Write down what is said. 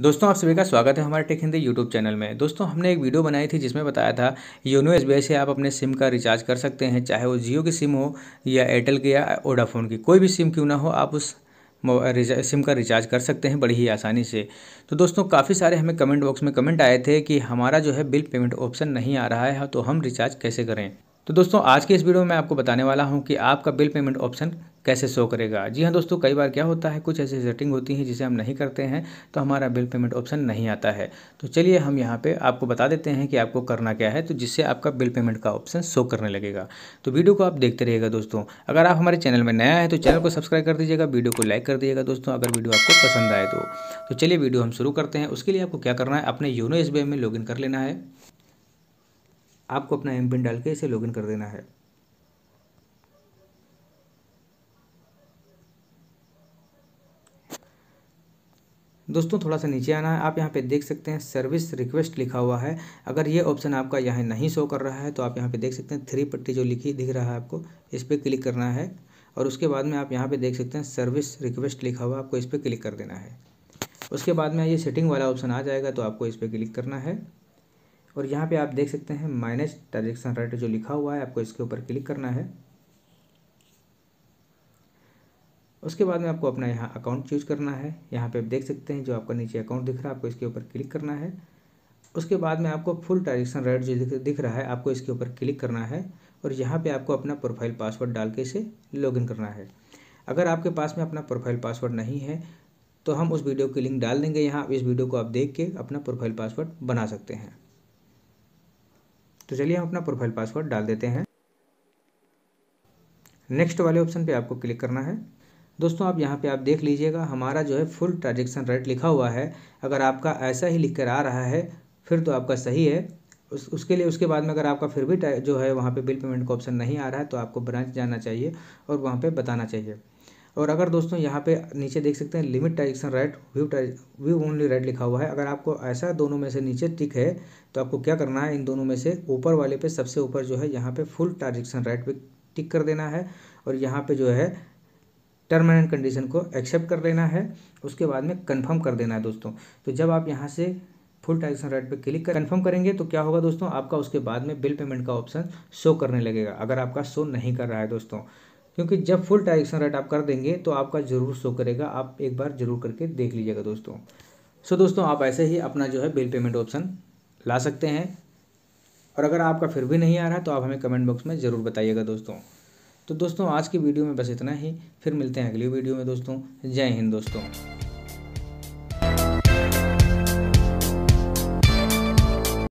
दोस्तों आप सभी का स्वागत है हमारे टेक हिंदी यूट्यूब चैनल में दोस्तों हमने एक वीडियो बनाई थी जिसमें बताया था योनो एस से आप अपने सिम का रिचार्ज कर सकते हैं चाहे वो जियो की सिम हो या एयरटेल की या ओडाफोन की कोई भी सिम क्यों ना हो आप उस सिम का रिचार्ज कर सकते हैं बड़ी ही आसानी से तो दोस्तों काफ़ी सारे हमें कमेंट बॉक्स में कमेंट आए थे कि हमारा जो है बिल पेमेंट ऑप्शन नहीं आ रहा है तो हम रिचार्ज कैसे करें तो दोस्तों आज के इस वीडियो में मैं आपको बताने वाला हूं कि आपका बिल पेमेंट ऑप्शन कैसे शो करेगा जी हाँ दोस्तों कई बार क्या होता है कुछ ऐसी सेटिंग होती है जिसे हम नहीं करते हैं तो हमारा बिल पेमेंट ऑप्शन नहीं आता है तो चलिए हम यहाँ पे आपको बता देते हैं कि आपको करना क्या है तो जिससे आपका बिल पेमेंट का ऑप्शन शो करने लगेगा तो वीडियो को आप देखते रहिएगा दोस्तों अगर आप हमारे चैनल में नया है तो चैनल को सब्सक्राइब कर दीजिएगा वीडियो को लाइक कर दीजिएगा दोस्तों अगर वीडियो आपको पसंद आए तो, तो चलिए वीडियो हम शुरू करते हैं उसके लिए आपको क्या करना है अपने योनो एस में लॉग कर लेना है आपको अपना एम पिन डाल के इसे लॉग कर देना है दोस्तों थोड़ा सा नीचे आना है आप यहाँ पे देख सकते हैं सर्विस रिक्वेस्ट लिखा हुआ है अगर ये ऑप्शन आपका यहाँ नहीं शो कर रहा है तो आप यहाँ पे देख सकते हैं थ्री पट्टी जो लिखी दिख रहा है आपको इस पर क्लिक करना है और उसके बाद में आप यहाँ पे देख सकते हैं सर्विस रिक्वेस्ट लिखा हुआ आपको इस पर क्लिक कर देना है उसके बाद में ये सेटिंग वाला ऑप्शन आ जाएगा तो आपको इस पर क्लिक करना है और यहाँ पर आप देख सकते हैं माइनस ट्रांजेक्शन राइट जो लिखा हुआ है आपको इसके ऊपर क्लिक करना है उसके बाद में आपको अपना यहाँ अकाउंट चूज करना है यहाँ पे आप देख सकते हैं जो आपका नीचे अकाउंट दिख रहा है आपको इसके ऊपर क्लिक करना है उसके बाद में आपको फुल ट्रांजेक्शन रेट जो दिख रहा है आपको इसके ऊपर क्लिक करना है और यहाँ पे आपको अपना प्रोफाइल पासवर्ड डाल के इसे लॉगिन करना है अगर आपके पास में अपना प्रोफाइल पासवर्ड नहीं है तो हम उस वीडियो की लिंक डाल देंगे यहाँ इस वीडियो को आप देख के अपना प्रोफाइल पासवर्ड बना सकते हैं तो चलिए हम अपना प्रोफाइल पासवर्ड डाल देते हैं नेक्स्ट वाले ऑप्शन पे आपको क्लिक करना है दोस्तों आप यहाँ पे आप देख लीजिएगा हमारा जो है फुल ट्रांजेक्शन रेट लिखा हुआ है अगर आपका ऐसा ही लिख कर आ रहा है फिर तो आपका सही है उस उसके लिए उसके बाद में अगर आपका फिर भी जो है वहाँ पे बिल पेमेंट का ऑप्शन नहीं आ रहा है तो आपको ब्रांच जाना चाहिए और वहाँ पे बताना चाहिए और अगर दोस्तों यहाँ पे नीचे देख सकते हैं limit transaction rate view view only rate लिखा हुआ है अगर आपको ऐसा दोनों में से नीचे टिक है तो आपको क्या करना है इन दोनों में से ऊपर वाले पे सबसे ऊपर जो है यहाँ पर फुल ट्रांजेक्शन रेट पर टिक कर देना है और यहाँ पे जो है टर्म एंड कंडीशन को एक्सेप्ट कर लेना है उसके बाद में कन्फर्म कर देना है दोस्तों तो जब आप यहाँ से फुल टैक्स राइट रेट पर क्लिक कर कन्फर्म करेंगे तो क्या होगा दोस्तों आपका उसके बाद में बिल पेमेंट का ऑप्शन शो करने लगेगा अगर आपका शो नहीं कर रहा है दोस्तों क्योंकि जब फुल ट्रांजेक्शन रेट आप कर देंगे तो आपका जरूर शो करेगा आप एक बार जरूर करके देख लीजिएगा दोस्तों सो दोस्तों आप ऐसे ही अपना जो है बिल पेमेंट ऑप्शन ला सकते हैं और अगर आपका फिर भी नहीं आ रहा तो आप हमें कमेंट बॉक्स में ज़रूर बताइएगा दोस्तों तो दोस्तों आज की वीडियो में बस इतना ही फिर मिलते हैं अगली वीडियो में दोस्तों जय हिंद दोस्तों